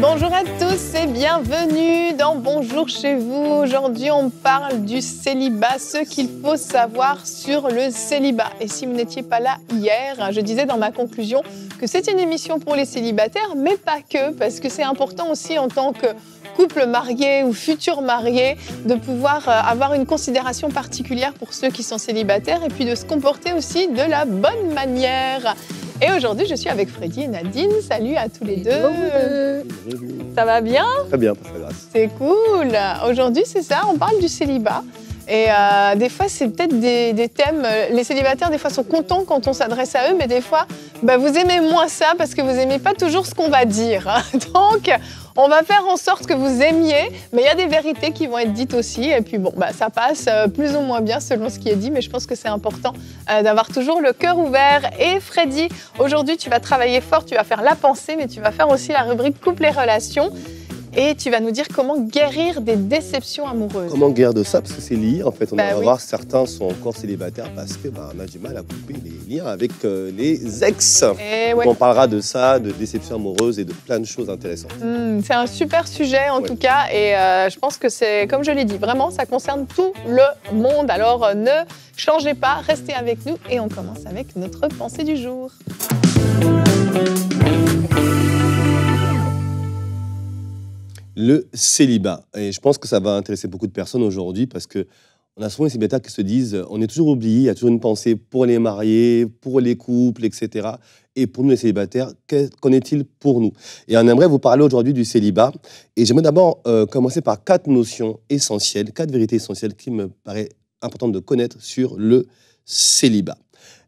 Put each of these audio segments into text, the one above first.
Bonjour à tous et bienvenue dans Bonjour chez vous. Aujourd'hui, on parle du célibat, ce qu'il faut savoir sur le célibat. Et si vous n'étiez pas là hier, je disais dans ma conclusion que c'est une émission pour les célibataires, mais pas que, parce que c'est important aussi en tant que couple marié ou futurs mariés, de pouvoir euh, avoir une considération particulière pour ceux qui sont célibataires et puis de se comporter aussi de la bonne manière. Et aujourd'hui, je suis avec Freddy et Nadine. Salut à tous les deux. Ça va bien Très bien, grâce. C'est cool. Aujourd'hui, c'est ça, on parle du célibat. Et euh, des fois, c'est peut-être des, thèmes. Euh, les célibataires, des fois, sont contents quand on s'adresse à eux, mais des fois, bah, vous aimez moins ça parce que vous n'aimez pas toujours ce qu'on va dire. Donc, on va faire en sorte que vous aimiez, mais il y a des vérités qui vont être dites aussi. Et puis bon, bah, ça passe euh, plus ou moins bien selon ce qui est dit, mais je pense que c'est important euh, d'avoir toujours le cœur ouvert. Et Freddy, aujourd'hui, tu vas travailler fort, tu vas faire la pensée, mais tu vas faire aussi la rubrique couple et relations. Et tu vas nous dire comment guérir des déceptions amoureuses. Comment guérir de ça Parce que c'est lié, en fait. On bah va voir, certains sont encore célibataires parce que bah, a du mal à couper les liens avec euh, les ex. Eh on parlera de ça, de déceptions amoureuses et de plein de choses intéressantes. Hmm, c'est un super sujet, en tout cas. Et euh, je pense que c'est, comme je l'ai dit, vraiment, ça concerne tout le monde. Alors euh, ne changez pas, restez avec nous. Et on commence avec notre pensée du jour. le célibat. Et je pense que ça va intéresser beaucoup de personnes aujourd'hui parce que on a souvent les célibataires qui se disent on est toujours oublié, il y a toujours une pensée pour les mariés, pour les couples, etc. Et pour nous les célibataires, qu'en est-il pour nous Et on aimerait vous parler aujourd'hui du célibat. Et j'aimerais d'abord euh, commencer par quatre notions essentielles, quatre vérités essentielles qui me paraît importantes de connaître sur le célibat.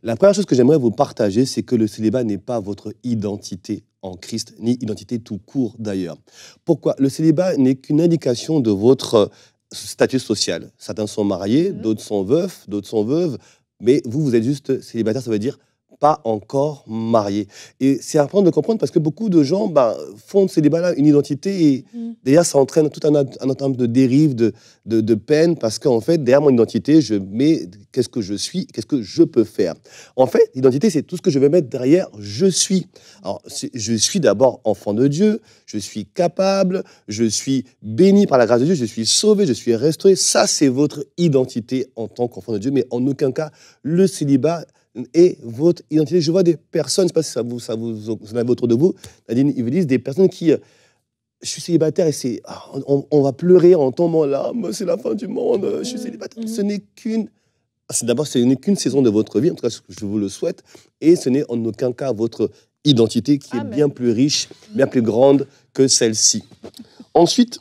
La première chose que j'aimerais vous partager, c'est que le célibat n'est pas votre identité en Christ, ni identité tout court d'ailleurs. Pourquoi Le célibat n'est qu'une indication de votre euh, statut social. Certains sont mariés, mmh. d'autres sont veufs, d'autres sont veuves, mais vous, vous êtes juste célibataire, ça veut dire pas encore marié. Et c'est important de comprendre parce que beaucoup de gens bah, font de ces débats-là une identité et déjà mm. d'ailleurs ça entraîne tout un, un ensemble de dérives, de, de, de peine parce qu'en fait, derrière mon identité, je mets qu'est-ce que je suis, qu'est-ce que je peux faire. En fait, l'identité, c'est tout ce que je vais mettre derrière je suis. Alors, je suis d'abord enfant de Dieu, je suis capable, je suis béni par la grâce de Dieu, je suis sauvé, je suis restauré. Ça, c'est votre identité en tant qu'enfant de Dieu, mais en aucun cas, le célibat et votre identité. Je vois des personnes, je ne sais pas si ça vous, ça vous en autour de vous, Nadine, ils vous disent des personnes qui. Euh, je suis célibataire et c'est. Ah, on, va pleurer en tombant là, c'est la fin du monde, je suis mm-hmm. célibataire. Mm-hmm. Ce n'est qu'une. Ah, d'abord, ce n'est qu'une saison de votre vie, en tout cas, je vous le souhaite, et ce n'est en aucun cas votre identité qui est bien plus riche, bien mm-hmm. plus grande que celle-ci. Ensuite,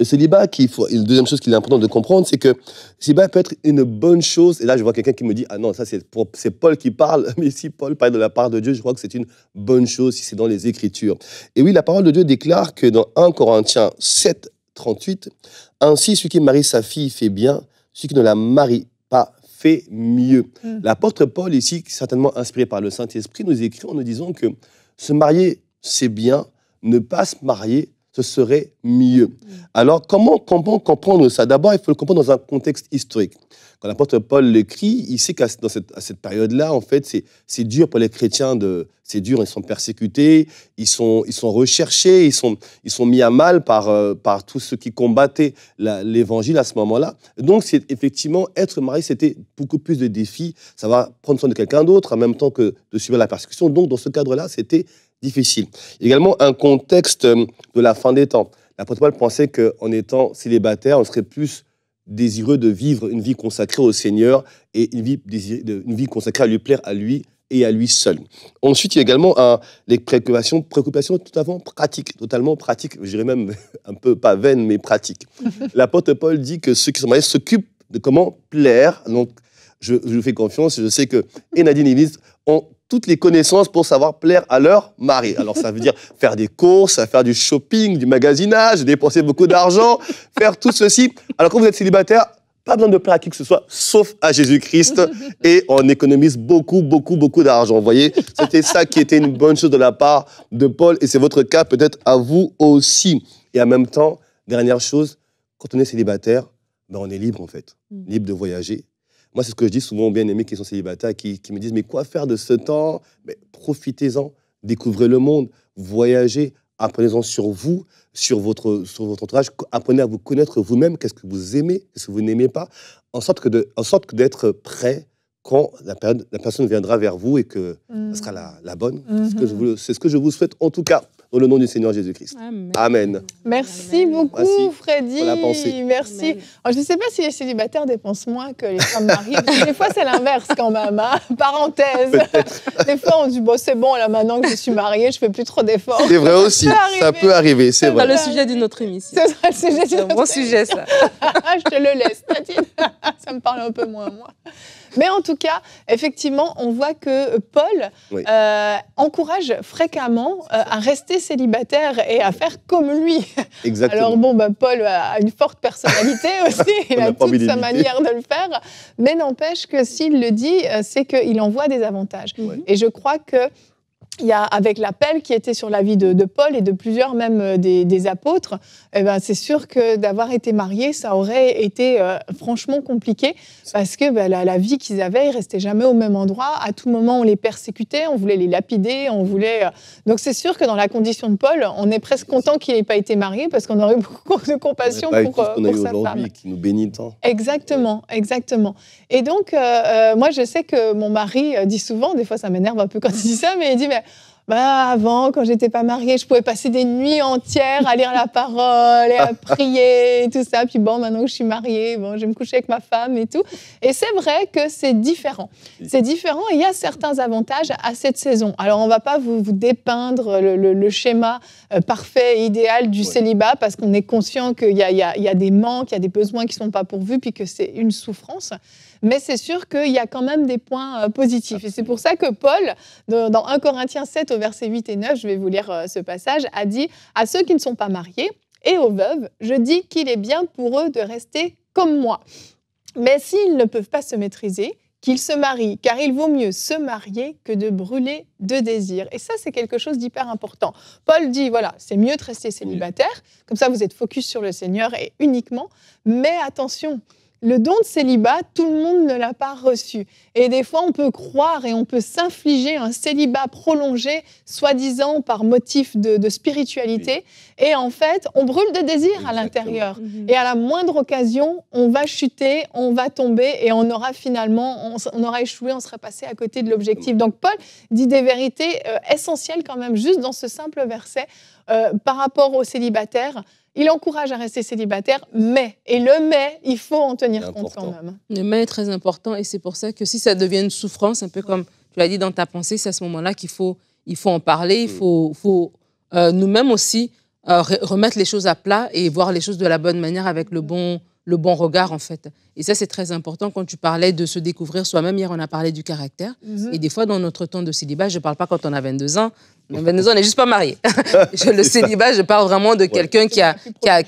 le célibat, qu'il la deuxième chose qu'il est important de comprendre, c'est que le célibat peut être une bonne chose. Et là, je vois quelqu'un qui me dit Ah non, ça, c'est Paul qui parle. Mais si Paul parle de la part de Dieu, je crois que c'est une bonne chose si c'est dans les Écritures. Et oui, la parole de Dieu déclare que dans 1 Corinthiens 7, 38, Ainsi, celui qui marie sa fille fait bien, celui qui ne la marie pas fait mieux. Hmm. L'apôtre Paul, ici, certainement inspiré par le Saint-Esprit, nous écrit en nous disant que se marier, c'est bien, ne pas se marier, ce serait mieux. Alors, comment, comprendre ça D'abord, il faut le comprendre dans un contexte historique. Quand l'apôtre Paul l'écrit, il sait qu'à cette, période-là, en fait, c'est dur pour les chrétiens, c'est dur, ils sont persécutés, ils sont, recherchés, ils sont, mis à mal par, euh, par tous ceux qui combattaient l'évangile à ce moment-là. Donc, c'est effectivement, être marié, c'était beaucoup plus de défis, ça va prendre soin de quelqu'un d'autre, en même temps que de suivre la persécution. Donc, dans ce cadre-là, c'était difficile. Également, un contexte euh, de la fin des temps. L'apôtre Paul pensait qu'en étant célibataire, on serait plus désireux de vivre une vie consacrée au Seigneur et une vie, une vie consacrée à lui plaire à lui et à lui seul. Ensuite, il y a également les préoccupations, préoccupations avant pratiques, totalement pratiques, je dirais même un peu pas vaines, mais pratiques. L'apôtre Paul dit que ceux qui sont mariés s'occupent de comment plaire, donc je, vous fais confiance, je sais que Nadine et ont toutes les connaissances pour savoir plaire à leur mari. Alors ça veut dire faire des courses, faire du shopping, du magasinage, dépenser beaucoup d'argent, faire tout ceci. Alors quand vous êtes célibataire, pas besoin de plaire à qui que ce soit, sauf à Jésus-Christ, et on économise beaucoup, beaucoup, beaucoup d'argent. Vous voyez, c'était ça qui était une bonne chose de la part de Paul, et c'est votre cas peut-être à vous aussi. Et en même temps, dernière chose, quand on est célibataire, ben on est libre en fait, mm. libre de voyager, moi, c'est ce que je dis souvent aux bien-aimés qui sont célibataires, qui, me disent Mais quoi faire de ce temps Mais Profitez-en, découvrez le monde, voyagez, apprenez-en sur vous, sur votre, sur votre entourage, apprenez à vous connaître vous-même, qu'est-ce que vous aimez, qu'est-ce que vous n'aimez pas, en sorte que, d'être prêt quand la, personne viendra vers vous et que ce mmh. sera la, bonne. Mmh. c'est ce que je vous souhaite en tout cas. Au nom du Seigneur Jésus-Christ. Amen. Merci beaucoup, Freddy. Merci. Oh, je ne sais pas si les célibataires dépensent moins que les femmes mariées. des fois, c'est l'inverse quand même. Hein. Parenthèse. Des fois, on dit bon, c'est bon, là, maintenant que je suis mariée, je fais plus trop d'efforts. C'est vrai aussi. Ça peut arriver, c'est vrai. le sujet d'une autre émission. C'est le sujet d'une autre. Un bon sujet, ça. je te le laisse, Ça me parle un peu moins, moi. Mais en tout cas, effectivement, on voit que euh, Paul euh, encourage fréquemment euh, à rester célibataire et à faire comme lui. Exactement. Alors bon, bah, Paul a une forte personnalité aussi, il a toute sa manière de le faire, mais n'empêche que s'il le dit, c'est qu'il en voit des avantages. Et je crois que il y a avec l'appel qui était sur la vie de, Paul et de plusieurs même euh, des, apôtres, eh ben, c'est sûr que d'avoir été marié, ça aurait été euh, franchement compliqué parce que ben, la, vie qu'ils avaient, ils restaient jamais au même endroit. À tout moment, on les persécutait, on voulait les lapider, on voulait. Euh, donc c'est sûr que dans la condition de Paul, on est presque content qu'il n'ait pas été marié parce qu'on aurait beaucoup de compassion pour, sa Qui nous bénit tant. Exactement, exactement. Et donc, moi, je sais que mon mari dit souvent, des fois, ça m'énerve un peu quand il dit ça, mais il dit mais bah, avant, quand j'étais pas mariée, je pouvais passer des nuits entières à lire la parole et à prier et tout ça. Puis bon, maintenant que je suis mariée, bon, je vais me coucher avec ma femme et tout. Et c'est vrai que c'est différent. C'est différent il y a certains avantages à cette saison. Alors, on va pas vous, dépeindre le, schéma euh, parfait idéal du célibat parce qu'on est conscient qu'il y, a, des manques, il y a des besoins qui ne sont pas pourvus, puis que c'est une souffrance mais c'est sûr qu'il y a quand même des points euh, positifs. Et c'est pour ça que Paul, dans 1 Corinthiens 7 au verset 8 et 9, je vais vous lire euh, ce passage, a dit à ceux qui ne sont pas mariés et aux veuves, je dis qu'il est bien pour eux de rester comme moi. Mais s'ils ne peuvent pas se maîtriser, qu'ils se marient, car il vaut mieux se marier que de brûler de désir. Et ça, c'est quelque chose d'hyper important. Paul dit, voilà, c'est mieux de rester célibataire, comme ça vous êtes focus sur le Seigneur et uniquement, mais attention, le don de célibat, tout le monde ne l'a pas reçu. Et des fois, on peut croire et on peut s'infliger un célibat prolongé, soi-disant par motif de, spiritualité. Et en fait, on brûle de désir à l'intérieur. Mhm. Et à la moindre occasion, on va chuter, on va tomber et on aura finalement, on, aura échoué, on sera passé à côté de l'objectif. Donc Paul dit des vérités euh, essentielles quand même, juste dans ce simple verset, euh, par rapport aux célibataires. Il encourage à rester célibataire, mais, et le mais, il faut en tenir compte quand même. Le mais est très important et c'est pour ça que si ça devient une souffrance, un peu comme tu l'as dit dans ta pensée, c'est à ce moment-là qu'il faut, il faut en parler, il mm. faut, euh, nous-mêmes aussi euh, remettre les choses à plat et voir les choses de la bonne manière avec le bon, le bon regard en fait. Et ça, c'est très important quand tu parlais de se découvrir soi-même. Hier, on a parlé du caractère. Mhm. Et des fois, dans notre temps de célibat, je ne parle pas quand on a 22 ans, mais nous, on n'est juste pas mariés. Je le célibat, je parle vraiment de quelqu'un qui,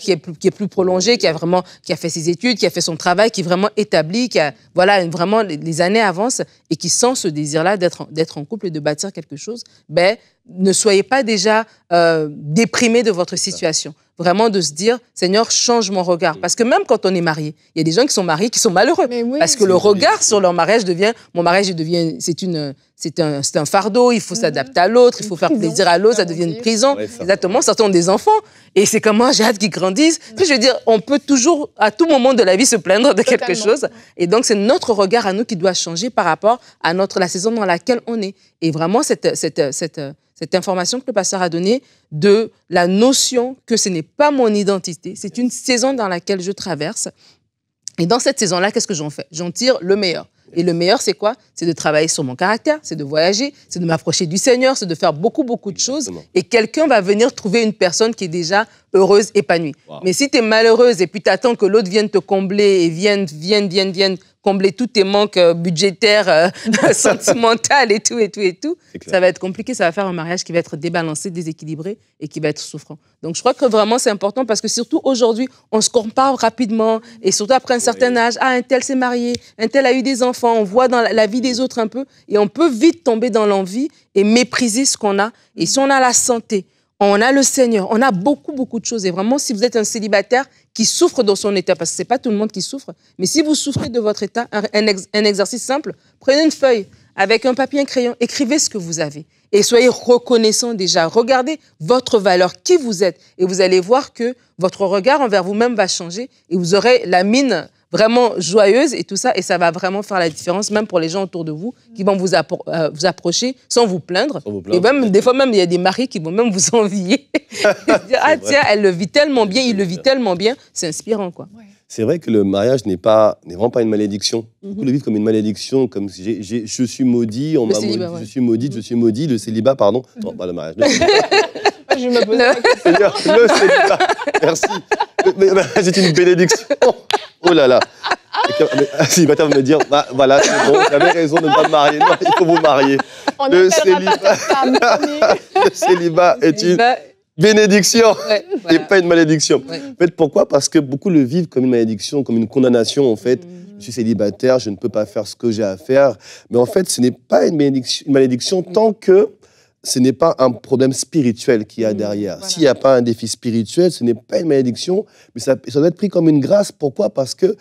qui, est plus, prolongé, qui a vraiment qui a fait ses études, qui a fait son travail, qui est vraiment établi, qui a, voilà, vraiment, les années avancent et qui sent ce désir-là d'être, en couple et de bâtir quelque chose. Ben, ne soyez pas déjà euh, déprimé de votre situation. Vraiment de se dire, Seigneur, change mon regard. Mm. Parce que même quand on est marié, il y a des gens qui sont mariés qui sont malheureux. parce que le regard sur leur mariage devient, mon mariage devient, c'est une, c'est un, un, fardeau, il faut mhm. s'adapter à l'autre, il faut faire plaisir à l'autre, ça devient une prison. Exactement, ça Exactement, des enfants. Et c'est comme moi, j'ai hâte qu'ils grandissent. je veux dire, on peut toujours, à tout moment de la vie, se plaindre de quelque chose. Et donc, c'est notre regard à nous qui doit changer par rapport à notre, la saison dans laquelle on est. Et vraiment, cette, cette information que le pasteur a donnée de la notion que ce n'est pas mon identité, c'est une saison dans laquelle je traverse et dans cette saison-là, qu'est-ce que j'en fais J'en tire le meilleur. Et le meilleur, c'est quoi C'est de travailler sur mon caractère, c'est de voyager, c'est de m'approcher du Seigneur, c'est de faire beaucoup, beaucoup de choses. Et quelqu'un va venir trouver une personne qui est déjà heureuse, épanouie. Mais si tu es malheureuse et puis tu attends que l'autre vienne te combler et vienne, vienne, vienne, vienne combler tous tes manques euh, budgétaires, euh, sentimentales et tout, et tout, et tout, ça va être compliqué. Ça va faire un mariage qui va être débalancé, déséquilibré et qui va être souffrant. Donc, je crois que vraiment, c'est important parce que surtout aujourd'hui, on se compare rapidement et surtout après un certain âge. Ah, un tel s'est marié, un tel a eu des enfants. On voit dans la vie des mm. autres un peu et on peut vite tomber dans l'envie et mépriser ce qu'on a. Et mm. si on a la santé, on a le Seigneur, on a beaucoup, beaucoup de choses. Et vraiment, si vous êtes un célibataire qui souffre dans son état, parce que ce n'est pas tout le monde qui souffre, mais si vous souffrez de votre état, un, exercice simple, prenez une feuille avec un papier un crayon, écrivez ce que vous avez. Et soyez reconnaissant déjà. Regardez votre valeur, qui vous êtes. Et vous allez voir que votre regard envers vous-même va changer et vous aurez la mine vraiment joyeuse et tout ça. Et ça va vraiment faire la différence, même pour les gens autour de vous qui vont vous, euh, vous approcher sans vous, plaindre. Et même, des fois, même, il y a des maris qui vont même vous envier. ah, tiens, elle le vit tellement bien, il le vit tellement bien. C'est inspirant, quoi. C'est vrai que le mariage n'est pas n'est vraiment pas une malédiction. Mhm. Beaucoup le vivent comme une malédiction, comme si je suis maudit, on m'a maudit, je suis maudite, je suis maudit, le célibat, pardon, mhm. non, pas le mariage. Je me le célibat. Merci. C'est une bénédiction. Oh là là. Ah, si célibataire va me dire bah, voilà, c'est bon, j'avais raison de ne pas me marier. il faut vous marier. le, célibat... le célibat est une bénédiction ouais, et pas une malédiction. En fait, pourquoi Parce que beaucoup le vivent comme une malédiction, comme une condamnation, en fait. Je suis célibataire, je ne peux pas faire ce que j'ai à faire. Mais en fait, ce n'est pas une malédiction, tant que ce n'est pas un problème spirituel qu'il y a mmh, derrière. S'il n'y a pas un défi spirituel, ce n'est pas une malédiction, mais ça, ça, doit être pris comme une grâce. Pourquoi Parce que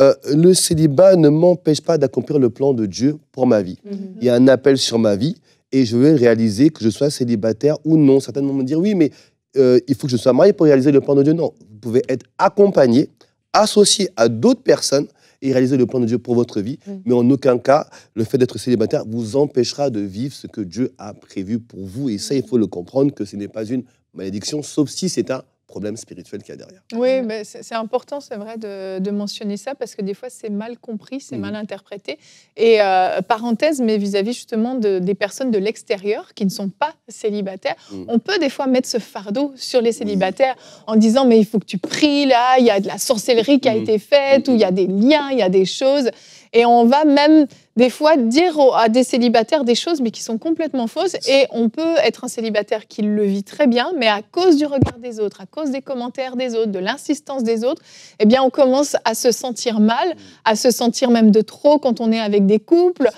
euh, le célibat ne m'empêche pas d'accomplir le plan de Dieu pour ma vie. Mmh. Il y a un appel sur ma vie et je veux réaliser que je sois célibataire ou non. Certains vont me dire oui, mais euh, il faut que je sois marié pour réaliser le plan de Dieu. Non, vous pouvez être accompagné, associé à d'autres personnes et réaliser le plan de Dieu pour votre vie. Mais en aucun cas, le fait d'être célibataire vous empêchera de vivre ce que Dieu a prévu pour vous. Et ça, il faut le comprendre que ce n'est pas une malédiction, sauf si c'est un problème spirituel qu'il a derrière. Oui, mais c'est important, c'est vrai, de, mentionner ça parce que des fois, c'est mal compris, c'est mhm. mal interprété. Et euh, parenthèse, mais vis-à-vis justement des personnes de l'extérieur qui ne sont pas célibataires, mhm. on peut des fois mettre ce fardeau sur les célibataires en disant mais il faut que tu pries là, il y a de la sorcellerie qui a mhm. été faite ou il y a des liens, il y a des choses. Et on va même des fois dire à des célibataires des choses mais qui sont complètement fausses et on peut être un célibataire qui le vit très bien mais à cause du regard des autres, à cause des commentaires des autres, de l'insistance des autres, eh bien on commence à se sentir mal, mm. à se sentir même de trop quand on est avec des couples,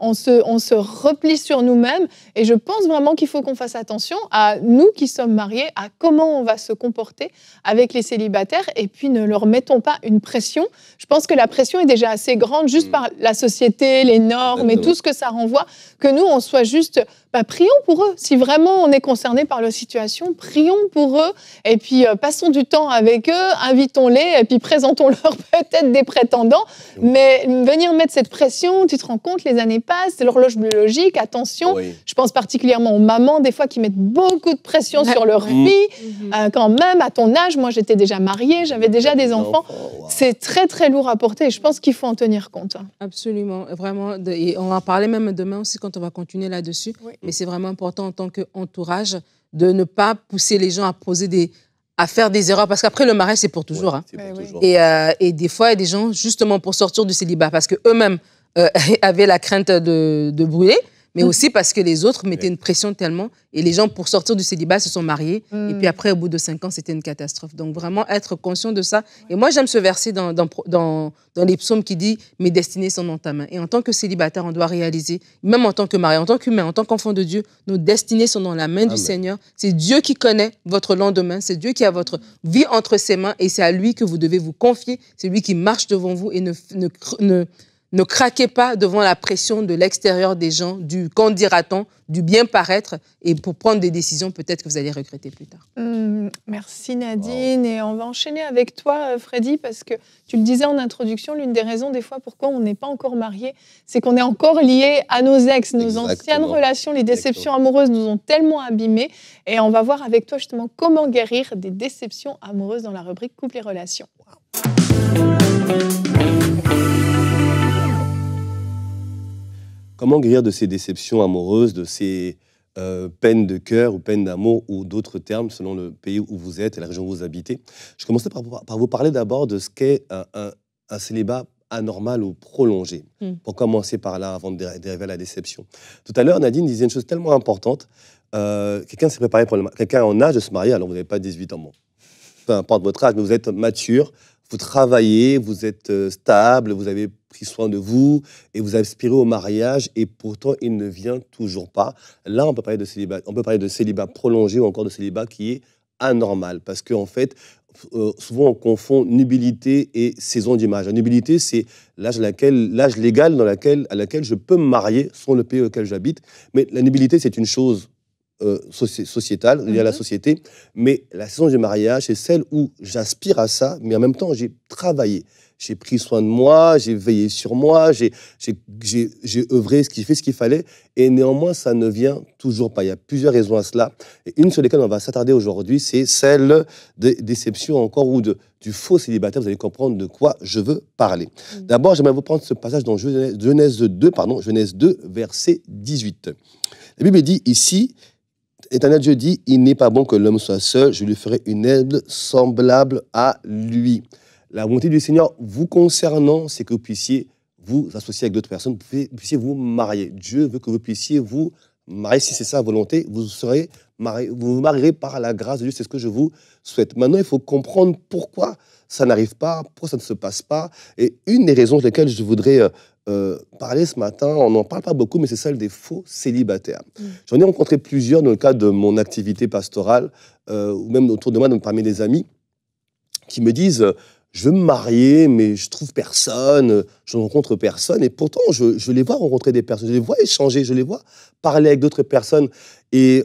on, se, on se replie sur nous-mêmes et je pense vraiment qu'il faut qu'on fasse attention à nous qui sommes mariés, à comment on va se comporter avec les célibataires et puis ne leur mettons pas une pression. Je pense que la pression est déjà assez grande juste mm. par la société les normes et tout ce que ça renvoie, que nous, on soit juste bah, prions pour eux. Si vraiment on est concerné par leur situation, prions pour eux et puis euh, passons du temps avec eux, invitons-les et puis présentons-leur peut-être des prétendants. Mais venir mettre cette pression, tu te rends compte, les années passent, c'est l'horloge biologique, attention. Je pense particulièrement aux mamans, des fois, qui mettent beaucoup de pression sur leur vie. Mm. Mhm. Euh, quand même, à ton âge, moi j'étais déjà mariée, j'avais déjà des enfants. C'est très très lourd à porter et je pense qu'il faut en tenir compte. Absolument, vraiment. on va en parler même demain aussi quand on va continuer là-dessus. Mais c'est vraiment important en tant qu'entourage de ne pas pousser les gens à poser des à faire des erreurs parce qu'après le mariage c'est pour toujours, hein. eh euh, Et, des fois il y a des gens justement pour sortir du célibat parce que mêmes euh, avaient la crainte de, de brûler mais mm. aussi parce que les autres mettaient une pression tellement, et les gens, pour sortir du célibat, se sont mariés, mm. et puis après, au bout de cinq ans, c'était une catastrophe. Donc vraiment être conscient de ça. Et moi, j'aime ce verset dans, les psaumes qui dit « Mes destinées sont dans ta main ». Et en tant que célibataire, on doit réaliser, même en tant que mari, en tant qu'humain, en tant qu'enfant de Dieu, nos destinées sont dans la main du Seigneur. C'est Dieu qui connaît votre lendemain, c'est Dieu qui a votre vie entre ses mains, et c'est à lui que vous devez vous confier, c'est lui qui marche devant vous et ne, ne ne craquez pas devant la pression de l'extérieur des gens, du qu'en dira-t-on, du bien paraître, et pour prendre des décisions peut-être que vous allez regretter plus tard. Euh, merci Nadine, et on va enchaîner avec toi euh, Freddy, parce que tu le disais en introduction, l'une des raisons des fois pourquoi on n'est pas encore marié, c'est qu'on est encore lié à nos ex, nos anciennes relations, les déceptions amoureuses nous ont tellement abîmés, et on va voir avec toi justement comment guérir des déceptions amoureuses dans la rubrique Couple et relations. Comment guérir de ces déceptions amoureuses, de ces euh, peines de cœur ou peines d'amour ou d'autres termes selon le pays où vous êtes et la région où vous habitez Je commençais par, vous parler d'abord de ce qu'est un, célibat anormal ou prolongé. Hmm. Pour commencer par là, avant de dériver à la déception. Tout à l'heure, Nadine disait une chose tellement importante. Euh, quelqu'un s'est préparé pour le Quelqu'un en âge de se marier, alors vous n'avez pas 18 ans. Enfin, Peu importe votre âge, mais vous êtes mature, vous travaillez, vous êtes euh, stable, vous avez pris soin de vous et vous aspirez au mariage et pourtant il ne vient toujours pas. Là, on peut parler de célibat, on peut parler de célibat prolongé ou encore de célibat qui est anormal parce qu'en en fait, euh, souvent on confond nubilité et saison d'image. La nubilité, c'est l'âge, l'âge légal dans laquelle, à laquelle je peux me marier selon le pays auquel j'habite. Mais la nubilité, c'est une chose euh, sociétale, liée à la mhm. société. Mais la saison du mariage, c'est celle où j'aspire à ça, mais en même temps, j'ai travaillé j'ai pris soin de moi, j'ai veillé sur moi, j'ai œuvré ce qu'il fait, ce qu'il fallait. Et néanmoins, ça ne vient toujours pas. Il y a plusieurs raisons à cela. Et une sur lesquelles on va s'attarder aujourd'hui, c'est celle des déceptions encore ou de, du faux célibataire. Vous allez comprendre de quoi je veux parler. Mm. D'abord, j'aimerais vous prendre ce passage dans Genèse 2, pardon, Genèse 2, verset 18. La Bible dit ici, Éternel Dieu dit, il n'est pas bon que l'homme soit seul, je lui ferai une aide semblable à lui. La volonté du Seigneur vous concernant, c'est que vous puissiez vous associer avec d'autres personnes, vous puissiez vous marier. Dieu veut que vous puissiez vous marier. Si c'est sa volonté, vous serez marié, vous, vous marierez par la grâce de Dieu. C'est ce que je vous souhaite. Maintenant, il faut comprendre pourquoi ça n'arrive pas, pourquoi ça ne se passe pas. Et une des raisons pour lesquelles je voudrais euh, euh, parler ce matin, on n'en parle pas beaucoup, mais c'est celle des faux célibataires. Mm. J'en ai rencontré plusieurs dans le cadre de mon activité pastorale, euh, ou même autour de moi, donc parmi des amis, qui me disent je veux me marier, mais je trouve personne, je ne rencontre personne. Et pourtant, je, les vois rencontrer des personnes, je les vois échanger, je les vois parler avec d'autres personnes. Et,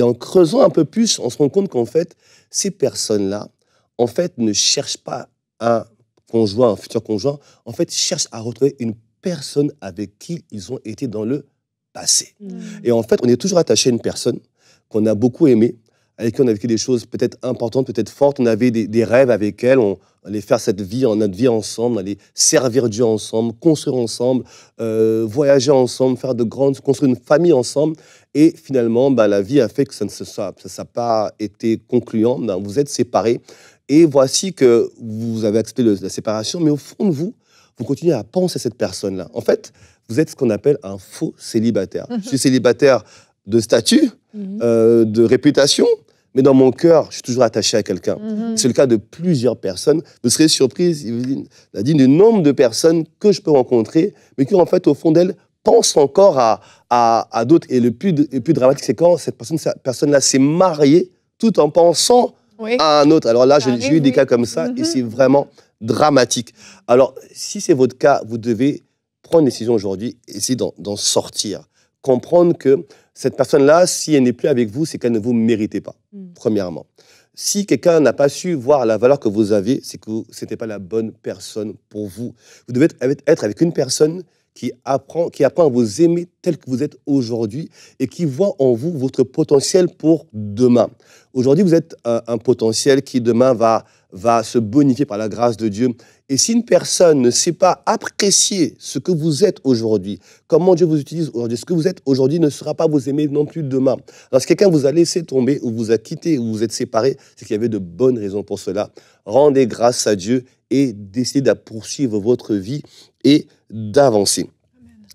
en creusant un peu plus, on se rend compte qu'en fait, ces personnes-là, en fait, ne cherchent pas un conjoint, un futur conjoint, en fait, cherchent à retrouver une personne avec qui ils ont été dans le passé. Mmh. Et en fait, on est toujours attaché à une personne qu'on a beaucoup aimée, avec qui on a vécu des choses peut-être importantes, peut-être fortes. On avait des, rêves avec elle. On allait faire cette vie, notre vie ensemble, on allait servir Dieu ensemble, construire ensemble, euh, voyager ensemble, faire de grandes, construire une famille ensemble. Et finalement, bah, la vie a fait que ça ne ça n'a pas été concluant. Ben, vous êtes séparés. Et voici que vous avez accepté la séparation, mais au fond de vous, vous continuez à penser à cette personne-là. En fait, vous êtes ce qu'on appelle un faux célibataire. Mm-hmm. Je suis célibataire de statut, mhm. euh, de réputation, mais dans mon cœur, je suis toujours attaché à quelqu'un. Mhm. C'est le cas de plusieurs personnes. Vous serez surprise, il a dit, du nombre de personnes que je peux rencontrer, mais qui, en fait, au fond d'elles, pensent encore à, à, d'autres. Et le plus, plus dramatique, c'est quand cette personne-là personne s'est mariée tout en pensant à un autre. Alors là, j'ai eu des cas comme ça, et mhm. c'est vraiment dramatique. Alors, si c'est votre cas, vous devez prendre une décision aujourd'hui, essayer d'en sortir. Comprendre que cette personne-là, si elle n'est plus avec vous, c'est qu'elle ne vous méritait pas, hmm. premièrement. Si quelqu'un n'a pas su voir la valeur que vous avez, c'est que ce n'était pas la bonne personne pour vous. Vous devez être avec une personne qui apprend, qui apprend à vous aimer tel que vous êtes aujourd'hui et qui voit en vous votre potentiel pour demain. Aujourd'hui, vous êtes euh, un, potentiel qui demain va, va se bonifier par la grâce de Dieu et si une personne ne sait pas apprécier ce que vous êtes aujourd'hui, comment Dieu vous utilise aujourd'hui, ce que vous êtes aujourd'hui ne sera pas vous aimer non plus demain. Alors quelqu'un vous a laissé tomber ou vous a quitté ou vous êtes séparé, c'est qu'il y avait de bonnes raisons pour cela. Rendez grâce à Dieu et décidez de poursuivre votre vie et d'avancer.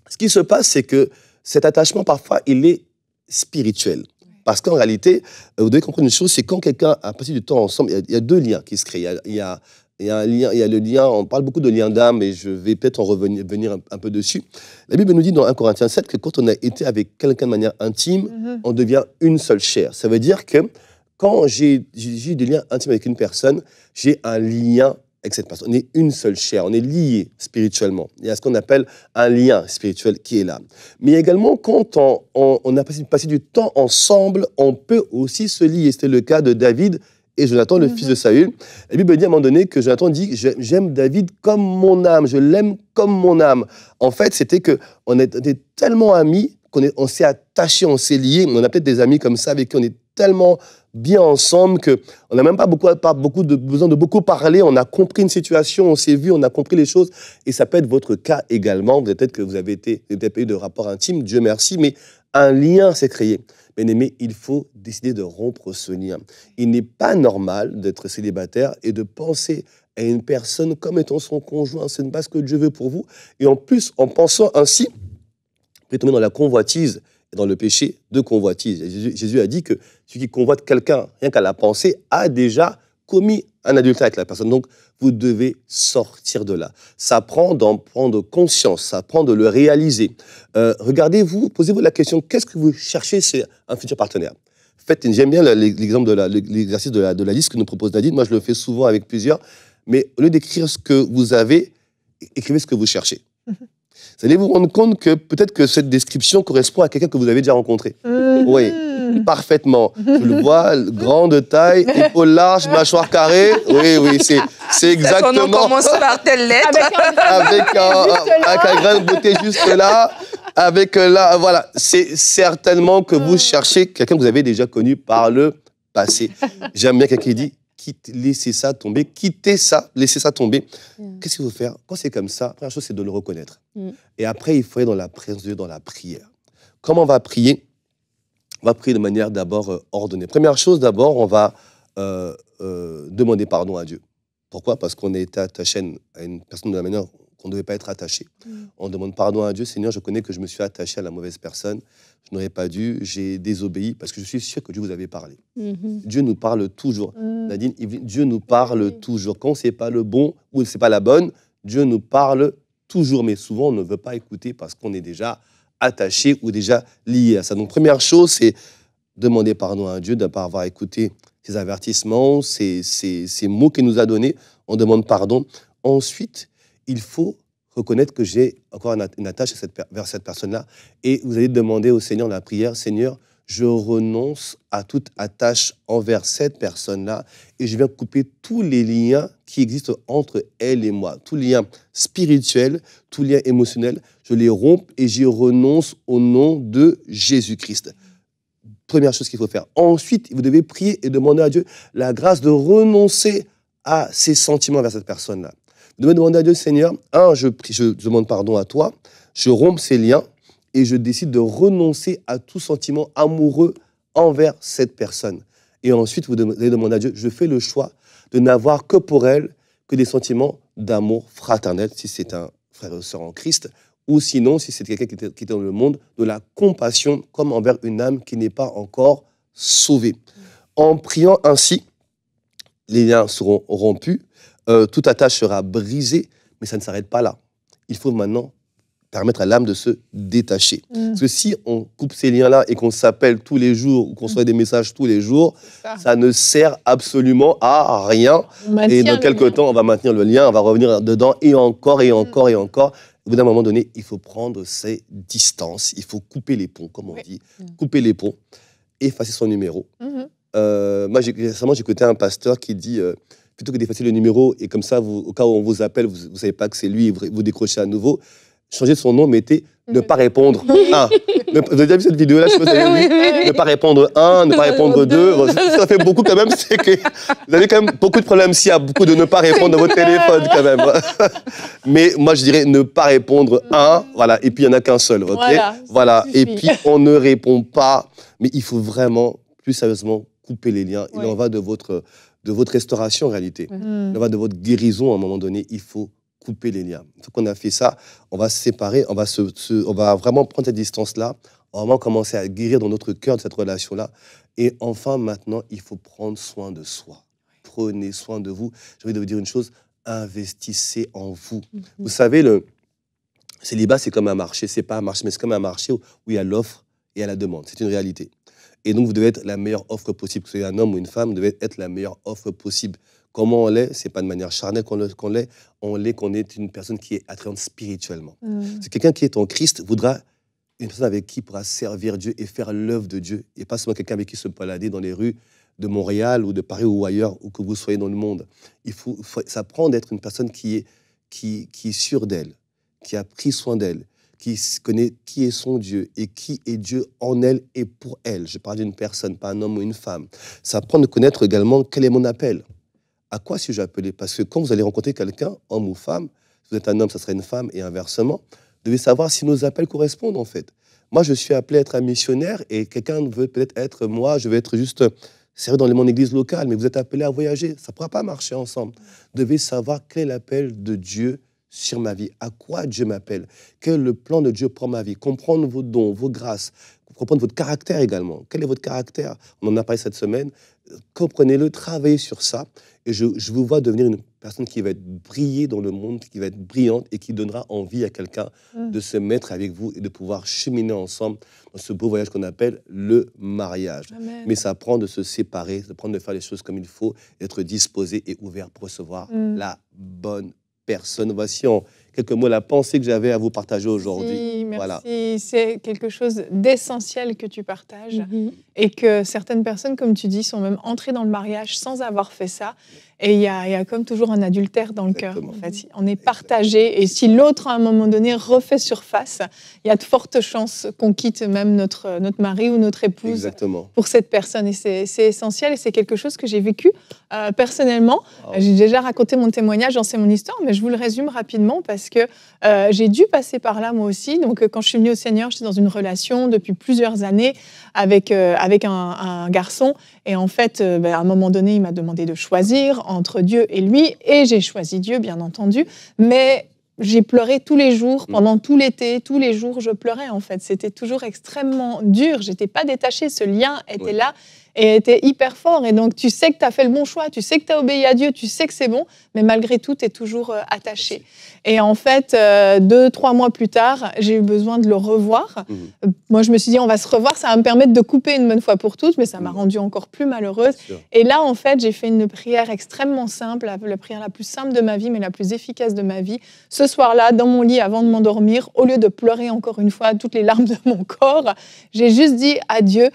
Ce qui se passe, c'est que cet attachement, parfois, il est spirituel. Parce qu'en réalité, euh, vous devez comprendre une chose, c'est quand quelqu'un a passé du temps ensemble, il y a, deux liens qui se créent. Il il y a il y a un lien, il y a le lien, on parle beaucoup de lien d'âme et je vais peut-être en revenir venir un, peu dessus. La Bible nous dit dans 1 Corinthiens 7 que quand on a été avec quelqu'un de manière intime, mhm. on devient une seule chair. Ça veut dire que quand j'ai des liens intimes avec une personne, j'ai un lien avec cette personne. On est une seule chair, on est lié spirituellement. Il y a ce qu'on appelle un lien spirituel qui est là. Mais également, quand on, a passé, passé, du temps ensemble, on peut aussi se lier. C'était le cas de David et Jonathan, le fils de mhm. Saül. La Bible dit à un moment donné que Jonathan dit J'aime David comme mon âme, je l'aime comme mon âme. En fait, c'était que on était tellement amis qu'on on s'est attachés, on s'est liés. On a peut-être des amis comme ça avec qui on est tellement bien ensemble que on n'a même pas beaucoup, pas beaucoup de, besoin de beaucoup parler. On a compris une situation, on s'est vu, on a compris les choses. Et ça peut être votre cas également. Peut-être que vous avez été, peut-être de rapports intimes, Dieu merci, mais un lien s'est créé. Bien aimé, il faut décider de rompre ce lien. Il n'est pas normal d'être célibataire et de penser à une personne comme étant son conjoint. Ce n'est pas ce que Dieu veut pour vous. Et en plus, en pensant ainsi, vous pouvez tomber dans la convoitise et dans le péché de convoitise. Jésus, a dit que celui qui convoite quelqu'un, rien qu'à la pensée, a déjà commis un adulte avec la personne. Donc, vous devez sortir de là. Ça prend d'en prendre conscience, ça prend de le réaliser. Euh, regardez-vous, posez-vous la question, qu'est-ce que vous cherchez c'est un futur partenaire j'aime bien l'exemple de l'exercice de, de la, liste que nous propose Nadine. Moi, je le fais souvent avec plusieurs. Mais au lieu d'écrire ce que vous avez, écrivez ce que vous cherchez. Vous allez vous rendre compte que peut-être que cette description correspond à quelqu'un que vous avez déjà rencontré. Mhm. Oui, parfaitement. Je le vois, grande taille, épaules larges, mâchoire carrée. Oui, oui, c'est, c'est exactement. Son commence par telle lettre. Avec un, avec un, grain de beauté juste là. Avec euh, là, voilà. C'est certainement que vous mhm. cherchez quelqu'un que vous avez déjà connu par le passé. J'aime bien quelqu'un qui dit quitte, laisser ça tomber, quitter ça, laisser ça tomber. Qu'est-ce qu'il faut faire Quand c'est comme ça, la première chose, c'est de le reconnaître. Mm. Et après, il faut aller dans la présence dans la prière. Comment on va prier On va prier de manière d'abord euh, ordonnée. Première chose, d'abord, on va euh, euh, demander pardon à Dieu. Pourquoi Parce qu'on est attaché à une personne de la manière qu'on ne devait pas être attaché. Mm. On demande pardon à Dieu, Seigneur, je connais que je me suis attaché à la mauvaise personne, je n'aurais pas dû, j'ai désobéi, parce que je suis sûr que Dieu vous avait parlé. Mm-hmm. Dieu nous parle toujours. Euh. Nadine, Dieu nous parle toujours. Quand c'est pas le bon ou c'est pas la bonne, Dieu nous parle toujours, mais souvent on ne veut pas écouter parce qu'on est déjà attaché ou déjà lié à ça. Donc première chose, c'est demander pardon à Dieu de pas avoir écouté ses avertissements, ces ses mots qu'il nous a donnés. On demande pardon. Ensuite, il faut reconnaître que j'ai encore une attache vers cette personne-là. Et vous allez demander au Seigneur la prière, Seigneur, je renonce à toute attache envers cette personne-là et je viens couper tous les liens qui existent entre elle et moi, tous liens spirituels, tous liens émotionnels, je les romps et j'y renonce au nom de Jésus-Christ. Première chose qu'il faut faire. Ensuite, vous devez prier et demander à Dieu la grâce de renoncer à ses sentiments envers cette personne-là me demander à Dieu, Seigneur, un, je, demande pardon à toi, je romps ces liens et je décide de renoncer à tout sentiment amoureux envers cette personne. Et ensuite, vous allez demander à Dieu, je fais le choix de n'avoir que pour elle que des sentiments d'amour fraternel, si c'est un frère ou sœur en Christ, ou sinon, si c'est quelqu'un qui, qui était dans le monde, de la compassion comme envers une âme qui n'est pas encore sauvée. En priant ainsi, les liens seront rompus, euh, toute attache sera brisée, mais ça ne s'arrête pas là. Il faut maintenant permettre à l'âme de se détacher. Mm. Parce que si on coupe ces liens-là et qu'on s'appelle tous les jours ou qu'on mm. se des messages tous les jours, ça. ne sert absolument à rien. Et dans quelques temps, on va maintenir le lien, on va revenir dedans et encore et mm. encore et encore. Au bout d'un moment donné, il faut prendre ses distances, il faut couper les ponts, comme on dit, couper les ponts, effacer son numéro. Mm-hmm. Euh, moi, récemment, écouté un pasteur qui dit euh, plutôt que d'effacer le numéro et comme ça, au cas où on vous appelle, vous ne savez pas que c'est lui, vous, vous décrochez à nouveau. changer son nom, mettez mhm. ne pas répondre 1. vous avez déjà vu cette vidéo-là, je Ne pas répondre 1, ne pas euh, répondre 2. Ça fait beaucoup quand même, c'est que vous avez quand même beaucoup de problèmes s'il y a beaucoup de ne pas répondre dans votre téléphone quand même. Mais moi, je dirais ne pas répondre 1, voilà, et puis il n'y en a qu'un seul, Voilà, et puis on ne répond pas. Mais il faut vraiment, plus sérieusement, couper les liens. Il en va de votre de votre restauration en réalité. Mhm. Mm. de votre guérison à un moment donné. Il faut couper les liens. Une fois qu'on a fait ça, on va se séparer, on va, se, on va vraiment prendre cette distance-là, on va vraiment commencer à guérir dans notre cœur de cette relation-là. Et enfin, maintenant, il faut prendre soin de soi. Prenez soin de vous. J'ai envie de vous dire une chose, investissez en vous. Mhm. Vous savez, le célibat, c'est comme un marché. C'est pas un marché, mais c'est comme un marché où, il y a l'offre et à la demande. C'est une réalité. Et donc, vous devez être la meilleure offre possible. Que ce soit un homme ou une femme, vous devez être la meilleure offre possible. Comment on l'est C'est pas de manière charnelle qu'on l'est. on l'est qu'on est une personne qui est attrayante spirituellement. Mmh. C'est quelqu'un qui est en Christ voudra une personne avec qui pourra servir Dieu et faire l'œuvre de Dieu. Et pas seulement quelqu'un avec qui se balader dans les rues de Montréal ou de Paris ou ailleurs, ou que vous soyez dans le monde. Il faut, faut ça prend d'être une personne qui est, qui, qui est sûre d'elle, qui a pris soin d'elle, qui connaît qui est son Dieu et qui est Dieu en elle et pour elle. Je parle d'une personne, pas un homme ou une femme. Ça apprend de connaître également quel est mon appel. À quoi suis-je appelé Parce que quand vous allez rencontrer quelqu'un, homme ou femme, si vous êtes un homme, ça sera une femme et inversement, vous devez savoir si nos appels correspondent en fait. Moi, je suis appelé à être un missionnaire et quelqu'un veut peut-être être moi, je veux être juste c'est dans dans mon église locale, mais vous êtes appelé à voyager. Ça ne pourra pas marcher ensemble. Vous devez savoir quel est l'appel de Dieu sur ma vie, à quoi Dieu m'appelle, quel le plan de Dieu pour ma vie, comprendre vos dons, vos grâces, comprendre votre caractère également. Quel est votre caractère On en a parlé cette semaine. Comprenez-le, travaillez sur ça. Et je, vous vois devenir une personne qui va être brillée dans le monde, qui va être brillante et qui donnera envie à quelqu'un mmh. de se mettre avec vous et de pouvoir cheminer ensemble dans ce beau voyage qu'on appelle le mariage. Mais ça prend de se séparer, ça prend de faire les choses comme il faut, être disposé et ouvert pour recevoir mmh. la bonne personne. s'y en quelques mots la pensée que j'avais à vous partager aujourd'hui. Merci, merci. C'est quelque chose d'essentiel que tu partages mhm. et que certaines personnes, comme tu dis, sont même entrées dans le mariage sans avoir fait ça. Et il y, a comme toujours un adultère dans le cœur. En fait, on est partagé et si l'autre à un moment donné refait surface, il y a de fortes chances qu'on quitte même notre notre mari ou notre épouse pour cette personne. Et c'est essentiel et c'est quelque chose que j'ai vécu euh, personnellement. J'ai déjà raconté mon témoignage dans c'est mon histoire, mais je vous le résume rapidement parce que euh, j'ai dû passer par là moi aussi. Donc, euh, quand je suis venue au Seigneur, j'étais dans une relation depuis plusieurs années avec, euh, avec un, garçon. Et en fait, ben, à un moment donné, il m'a demandé de choisir entre Dieu et lui. Et j'ai choisi Dieu, bien entendu. Mais j'ai pleuré tous les jours, mm. pendant tout l'été, tous les jours, je pleurais en fait. C'était toujours extrêmement dur. J'étais pas détachée, ce lien était là et était hyper fort. Et donc, tu sais que tu as fait le bon choix, tu sais que tu as obéi à Dieu, tu sais que c'est bon, mais malgré tout, tu es toujours euh, attaché. Et en fait, euh, deux, trois mois plus tard, j'ai eu besoin de le revoir. Mhm. Euh, moi, je me suis dit, on va se revoir, ça va me permettre de couper une bonne fois pour toutes, mais ça m'a rendu mhm. rendue encore plus malheureuse. Et là, en fait, j'ai fait une prière extrêmement simple, la, prière la plus simple de ma vie, mais la plus efficace de ma vie. Ce soir-là, dans mon lit, avant de m'endormir, au lieu de pleurer encore une fois toutes les larmes de mon corps, j'ai juste dit à Dieu,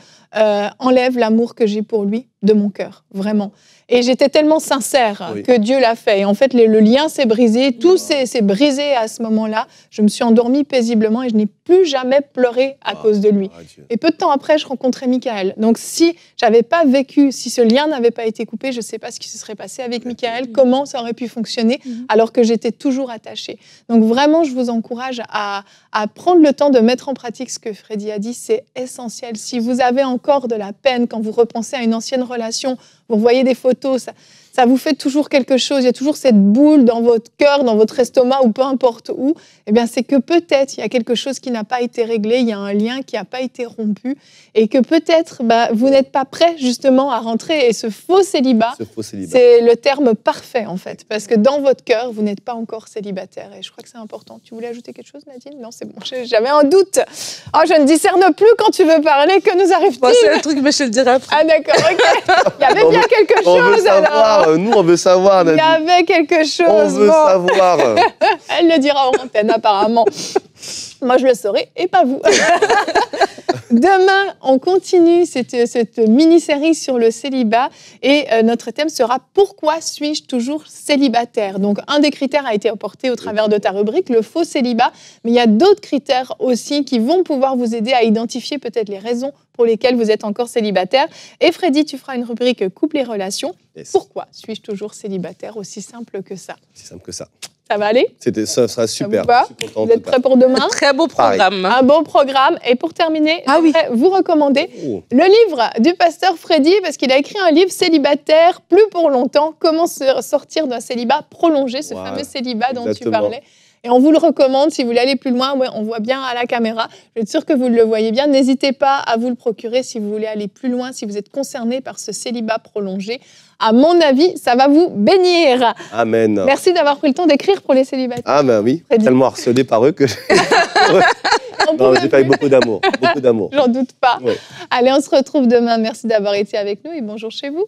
enlève l'amour que j'ai pour lui de mon cœur, vraiment. Et j'étais tellement sincère que Dieu l'a fait. Et en fait, le, lien s'est brisé, tout s'est brisé à ce moment-là. Je me suis endormie paisiblement et je n'ai plus jamais pleuré à ah, cause de lui. Ah, et peu de temps après, je rencontrais Michael. Donc, si j'avais pas vécu, si ce lien n'avait pas été coupé, je ne sais pas ce qui se serait passé avec Michael, comment ça aurait pu fonctionner mhm. alors que j'étais toujours attachée. Donc, vraiment, je vous encourage à, à prendre le temps de mettre en pratique ce que Freddy a dit. C'est essentiel. Si vous avez encore de la peine quand vous repensez à une ancienne relation, relation. Vous voyez des photos, ça, ça vous fait toujours quelque chose, il y a toujours cette boule dans votre cœur, dans votre estomac ou peu importe où, eh bien c'est que peut-être il y a quelque chose qui n'a pas été réglé, il y a un lien qui n'a pas été rompu et que peut-être bah, vous n'êtes pas prêt justement à rentrer. Et ce faux célibat, c'est le terme parfait en fait, parce que dans votre cœur, vous n'êtes pas encore célibataire et je crois que c'est important. Tu voulais ajouter quelque chose Nadine Non, c'est bon, j'avais un doute. Oh, je ne discerne plus quand tu veux parler, que nous arrive-t-il C'est le truc, mais je le dirai après. Ah d'accord, ok. Il y avait bien quelque chose alors. Euh, nous, on veut savoir. Il y avait quelque chose. On veut savoir. Elle le dira en antenne, apparemment. Moi, je le saurai et pas vous. Demain, on continue cette, mini-série sur le célibat et euh, notre thème sera Pourquoi suis-je toujours célibataire Donc, un des critères a été apporté au travers de ta rubrique, le faux célibat, mais il y a d'autres critères aussi qui vont pouvoir vous aider à identifier peut-être les raisons pour lesquels vous êtes encore célibataire. Et Freddy, tu feras une rubrique couple et relations. Pourquoi suis-je toujours célibataire Aussi simple que ça. Aussi simple que ça. Ça va aller C'était, Ça sera super. Ça vous, va vous êtes prêts pour demain Très beau programme. Un bon programme. Et pour terminer, ah oui. vous recommander oh. le livre du pasteur Freddy, parce qu'il a écrit un livre célibataire plus pour longtemps, comment sortir d'un célibat prolongé, ce fameux célibat dont tu parlais. Et on vous le recommande si vous voulez aller plus loin. on voit bien à la caméra. Je suis sûre que vous le voyez bien. N'hésitez pas à vous le procurer si vous voulez aller plus loin, si vous êtes concerné par ce célibat prolongé. À mon avis, ça va vous bénir. Amen. Merci d'avoir pris le temps d'écrire pour les célibataires. Ah ben oui, tellement harcelé par eux que. non, j'ai fait beaucoup d'amour, beaucoup d'amour. J'en doute pas. Allez, on se retrouve demain. Merci d'avoir été avec nous et bonjour chez vous.